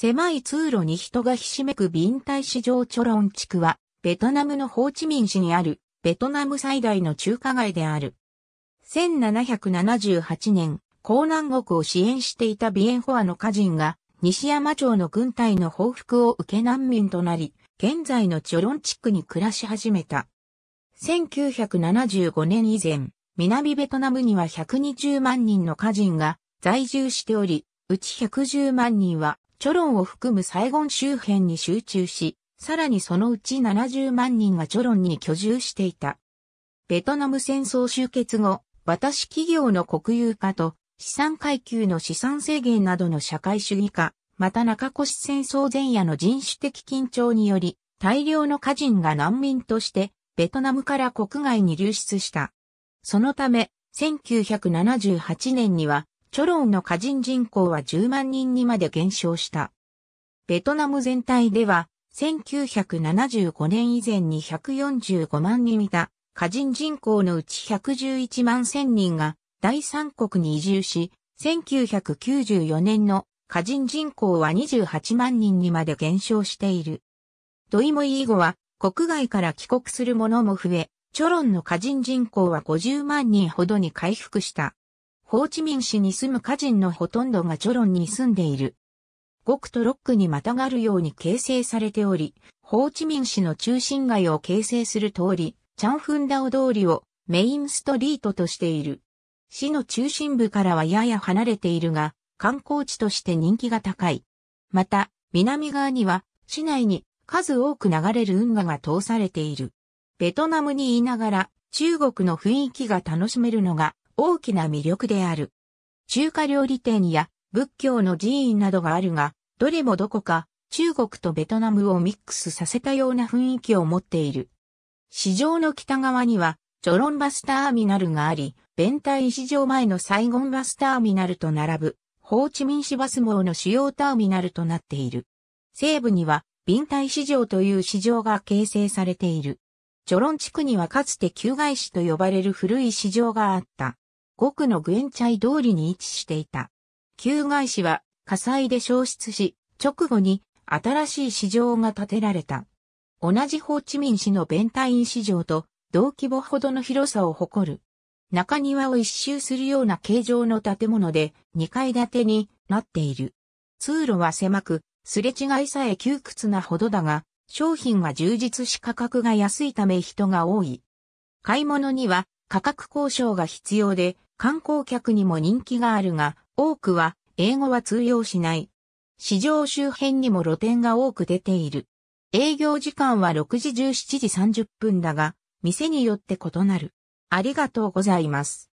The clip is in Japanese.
狭い通路に人がひしめくビンタイ市場チョロン地区は、ベトナムのホーチミン市にある、ベトナム最大の中華街である。1778年、江南国を支援していたビエンホアの家人が、西山町の軍隊の報復を受け難民となり、現在のチョロン地区に暮らし始めた。1975年以前、南ベトナムには120万人の家人が在住しており、うち110万人はチョロンを含むサイゴン周辺に集中し、さらにそのうち70万人がチョロンに居住していた。ベトナム戦争終結後、私企業の国有化と資産階級の資産制限などの社会主義化、また中越戦争前夜の人種的緊張により、大量の家人が難民としてベトナムから国外に流出した。そのため、1978年にはチョロンの過人人口は10万人にまで減少した。ベトナム全体では、1975年以前に145万人いた、過人人口のうち111万1000人が第三国に移住し、1994年の過人人口は28万人にまで減少している。ドイモイー語は国外から帰国する者も増え、チョロンの過人人口は50万人ほどに回復した。ホーチミン市に住む家人のほとんどがジョロンに住んでいる。5区と6区にまたがるように形成されており、ホーチミン市の中心街を形成する通り、チャンフンダオ通りをメインストリートとしている。市の中心部からはやや離れているが、観光地として人気が高い。また、南側には市内に数多く流れる運河が通されている。ベトナムにいながら中国の雰囲気が楽しめるのが大きな魅力である。中華料理店や仏教の寺院などがあるが、どれもどこか中国とベトナムをミックスさせたような雰囲気を持っている。市場の北側には、ジョロンバスターミナルがあり、弁泰市場前のサイゴンバスターミナルと並ぶ、ホーチミン市バス網の主要ターミナルとなっている。西部には、ビンタイ市場という市場が形成されている。ジョロン地区にはかつて旧外市と呼ばれる古い市場があった。5区のグエンチャイ通りに位置していた。旧街市は火災で消失し、直後に新しい市場が建てられた。同じホーチミン市のベンタイン市場と同規模ほどの広さを誇る。中庭を一周するような形状の建物で2階建てになっている。通路は狭く、すれ違いさえ窮屈なほどだが、商品は充実し価格が安いため人が多い。買い物には価格交渉が必要で、観光客にも人気があるが、多くは英語は通用しない。市場周辺にも露店が多く出ている。営業時間は6時17時30分だが、店によって異なる。ありがとうございます。